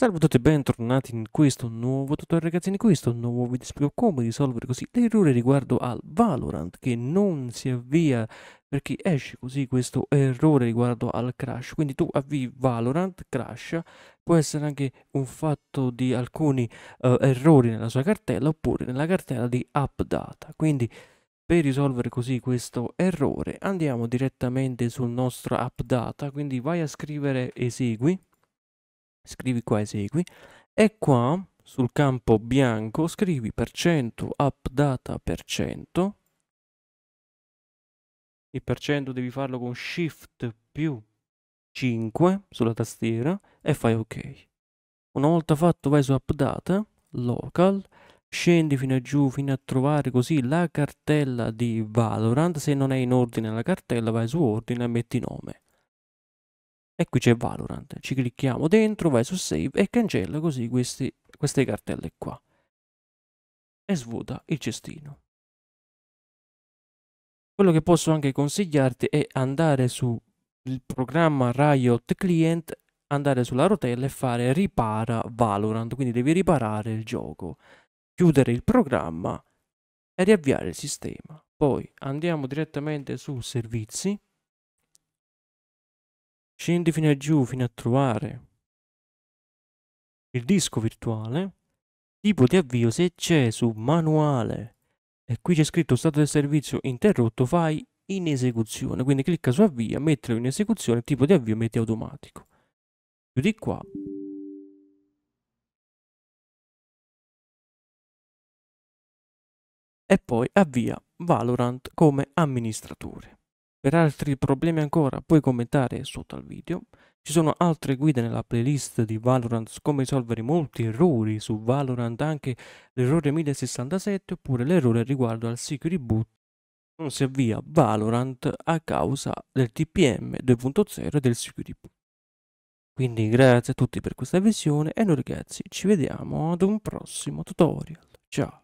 Salve a tutti e bentornati in questo nuovo tutorial ragazzi, in questo nuovo video spiego come risolvere così l'errore riguardo al Valorant che non si avvia perché esce così questo errore riguardo al crash, quindi tu avvii Valorant, crash, può essere anche un fatto di alcuni uh, errori nella sua cartella oppure nella cartella di AppData, quindi per risolvere così questo errore andiamo direttamente sul nostro AppData, quindi vai a scrivere esegui scrivi qua esegui e qua sul campo bianco scrivi per cento appdata per cento il per cento devi farlo con shift più 5 sulla tastiera e fai ok una volta fatto vai su appdata local scendi fino a giù fino a trovare così la cartella di Valorant se non è in ordine la cartella vai su ordine e metti nome e qui c'è Valorant. Ci clicchiamo dentro, vai su save e cancella così questi, queste cartelle qua. E svuota il cestino. Quello che posso anche consigliarti è andare sul programma Riot Client, andare sulla rotella e fare ripara Valorant, quindi devi riparare il gioco, chiudere il programma e riavviare il sistema. Poi andiamo direttamente su servizi Scendi fino a giù, fino a trovare il disco virtuale. Tipo di avvio se c'è su manuale. E qui c'è scritto stato del servizio interrotto, fai in esecuzione. Quindi clicca su avvia, mettilo in esecuzione, tipo di avvio metti automatico. Chiudi qua. E poi avvia Valorant come amministratore. Per altri problemi ancora puoi commentare sotto al video. Ci sono altre guide nella playlist di Valorant su come risolvere molti errori su Valorant, anche l'errore 1067 oppure l'errore riguardo al security boot. Non si avvia Valorant a causa del TPM 2.0 e del security boot. Quindi grazie a tutti per questa visione e noi ragazzi ci vediamo ad un prossimo tutorial. Ciao!